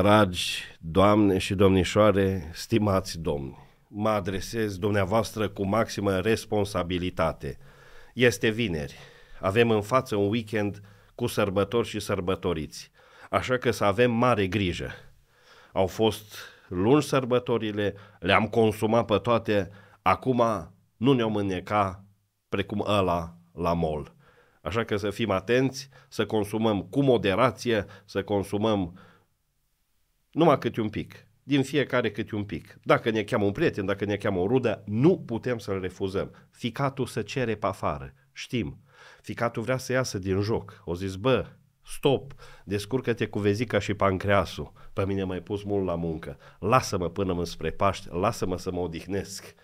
dragi doamne și domnișoare, stimați domni, mă adresez dumneavoastră cu maximă responsabilitate. Este vineri, avem în față un weekend cu sărbători și sărbătoriți, așa că să avem mare grijă. Au fost lungi sărbătorile, le-am consumat pe toate, acum nu ne-o mâneca precum ăla la mol. Așa că să fim atenți, să consumăm cu moderație, să consumăm numai câte un pic, din fiecare câte un pic. Dacă ne cheamă un prieten, dacă ne cheamă o rudă, nu putem să-l refuzăm. Ficatul să cere pe afară, știm. Ficatul vrea să iasă din joc. O zis, bă, stop, descurcă-te cu vezica și pancreasul. Pe mine mai pus mult la muncă. Lasă-mă până spre Paști, lasă-mă să mă odihnesc.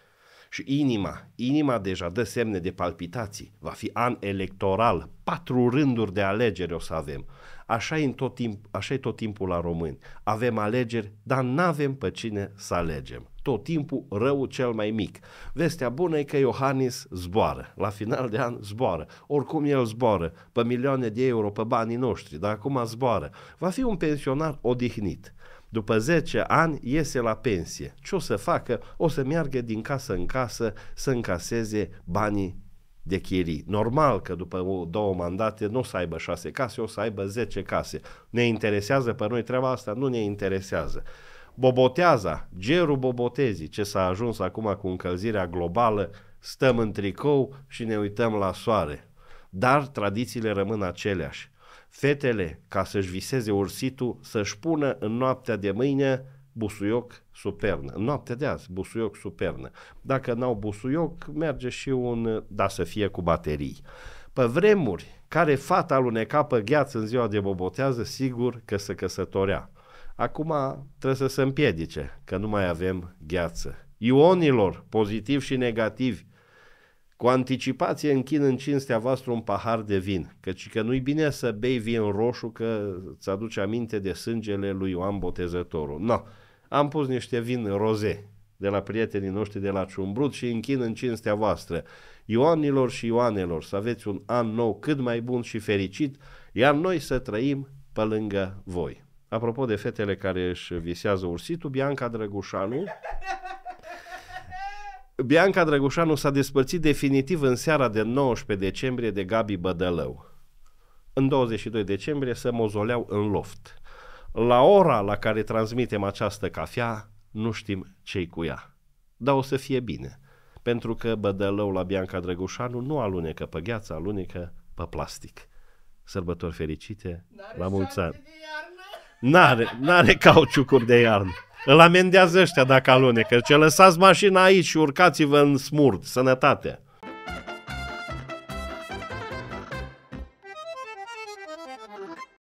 Și inima, inima deja dă semne de palpitații. Va fi an electoral, patru rânduri de alegeri o să avem. Așa e, tot timp, așa e tot timpul la români. Avem alegeri, dar nu avem pe cine să alegem. Tot timpul rău cel mai mic. Vestea bună e că Iohannis zboară. La final de an zboară. Oricum el zboară. Pe milioane de euro, pe banii noștri. Dar acum zboară. Va fi un pensionar odihnit. După 10 ani iese la pensie. Ce o să facă? O să meargă din casă în casă să încaseze banii de chirii. Normal că după două mandate nu o să aibă șase case, o să aibă zece case. Ne interesează pe noi treaba asta? Nu ne interesează. Boboteaza, gerul bobotezii, ce s-a ajuns acum cu încălzirea globală, stăm în tricou și ne uităm la soare. Dar tradițiile rămân aceleași. Fetele, ca să-și viseze ursitul, să-și pună în noaptea de mâine busuioc supernă. Noaptea de azi, busuioc supernă. Dacă n-au busuioc, merge și un, da, să fie cu baterii. Pe vremuri, care fata aluneca pe gheață în ziua de bobotează, sigur că se căsătorea. Acum trebuie să se împiedice, că nu mai avem gheață. Ionilor, pozitiv și negativ, cu anticipație închin în cinstea voastră un pahar de vin, căci că nu-i bine să bei vin roșu că îți aduce aminte de sângele lui Ioan Botezătorul. No, am pus niște vin roze de la prietenii noștri de la Ciumbrut și închin în cinstea voastră. Ioanilor și Ioanelor, să aveți un an nou cât mai bun și fericit, iar noi să trăim pe lângă voi. Apropo de fetele care își visează ursitul, Bianca Drăgușanu Bianca Drăgușanu s-a despărțit definitiv în seara de 19 decembrie de Gabi Bădălău. În 22 decembrie se mozoleau în loft. La ora la care transmitem această cafea, nu știm ce cu ea. Dar o să fie bine, pentru că Bădălău la Bianca Drăgușanu nu alunecă pe gheață, alunecă pe plastic. Sărbători fericite, la mulți ani! N-are, n-are cauciucuri de iarnă. Îl amendează ăștia dacă alunecă. Ce lăsați mașina aici și urcați-vă în smurd. Sănătate!